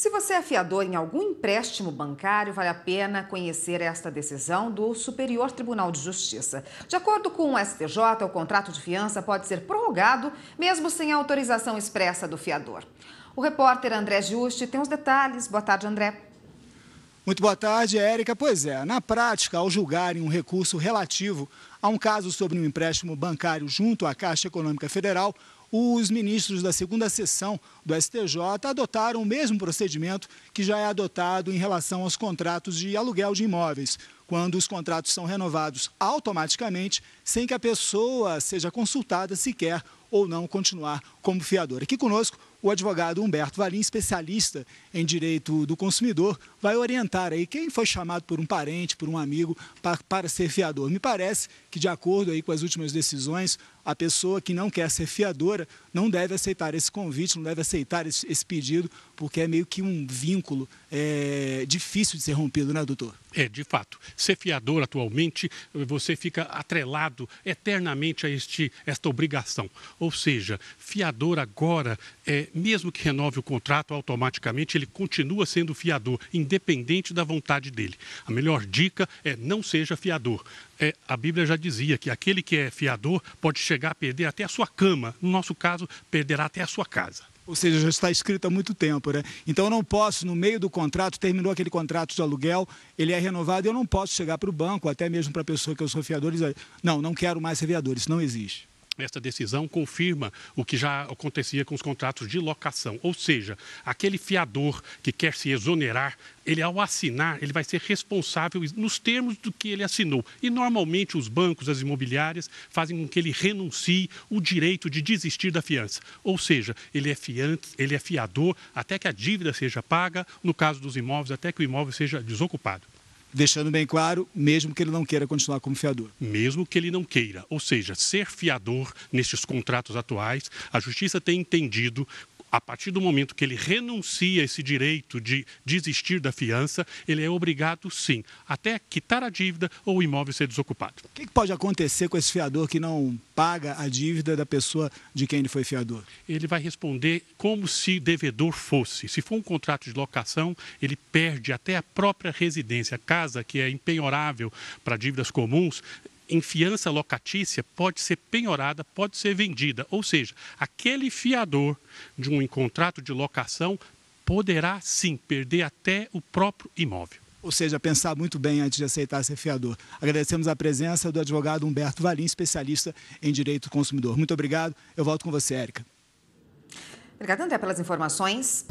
Se você é fiador em algum empréstimo bancário, vale a pena conhecer esta decisão do Superior Tribunal de Justiça. De acordo com o STJ, o contrato de fiança pode ser prorrogado mesmo sem a autorização expressa do fiador. O repórter André Juste tem os detalhes. Boa tarde, André. Muito boa tarde, Érica. Pois é, na prática, ao julgarem um recurso relativo a um caso sobre um empréstimo bancário junto à Caixa Econômica Federal, os ministros da segunda sessão do STJ adotaram o mesmo procedimento que já é adotado em relação aos contratos de aluguel de imóveis, quando os contratos são renovados automaticamente, sem que a pessoa seja consultada se quer ou não continuar como fiador. Aqui conosco, o advogado Humberto Valim, especialista em direito do consumidor, vai orientar aí quem foi chamado por um parente, por um amigo, para, para ser fiador. Me parece que, de acordo aí com as últimas decisões, a pessoa que não quer ser fiadora não deve aceitar esse convite, não deve aceitar esse, esse pedido, porque é meio que um vínculo é, difícil de ser rompido, né, doutor? É, de fato. Ser fiador atualmente, você fica atrelado eternamente a este, esta obrigação. Ou seja, fiador agora, é, mesmo que renove o contrato automaticamente, ele continua sendo fiador, independente da vontade dele. A melhor dica é não seja fiador. É, a Bíblia já dizia que aquele que é fiador pode chegar chegar a perder até a sua cama. No nosso caso, perderá até a sua casa. Ou seja, já está escrito há muito tempo, né? Então eu não posso, no meio do contrato, terminou aquele contrato de aluguel, ele é renovado, eu não posso chegar para o banco, até mesmo para a pessoa que eu sou fiador, e dizer, não, não quero mais ser isso não existe. Esta decisão confirma o que já acontecia com os contratos de locação, ou seja, aquele fiador que quer se exonerar ele ao assinar, ele vai ser responsável nos termos do que ele assinou. E normalmente os bancos, as imobiliárias fazem com que ele renuncie o direito de desistir da fiança. Ou seja, ele é fiante, ele é fiador até que a dívida seja paga, no caso dos imóveis, até que o imóvel seja desocupado deixando bem claro, mesmo que ele não queira continuar como fiador. Mesmo que ele não queira, ou seja, ser fiador nestes contratos atuais, a justiça tem entendido a partir do momento que ele renuncia esse direito de desistir da fiança, ele é obrigado, sim, até quitar a dívida ou o imóvel ser desocupado. O que pode acontecer com esse fiador que não paga a dívida da pessoa de quem ele foi fiador? Ele vai responder como se devedor fosse. Se for um contrato de locação, ele perde até a própria residência. A casa, que é empenhorável para dívidas comuns, em fiança locatícia pode ser penhorada, pode ser vendida. Ou seja, aquele fiador de um contrato de locação poderá sim perder até o próprio imóvel. Ou seja, pensar muito bem antes de aceitar ser fiador. Agradecemos a presença do advogado Humberto Valim, especialista em direito do consumidor. Muito obrigado. Eu volto com você, Érica. Obrigada, André, pelas informações.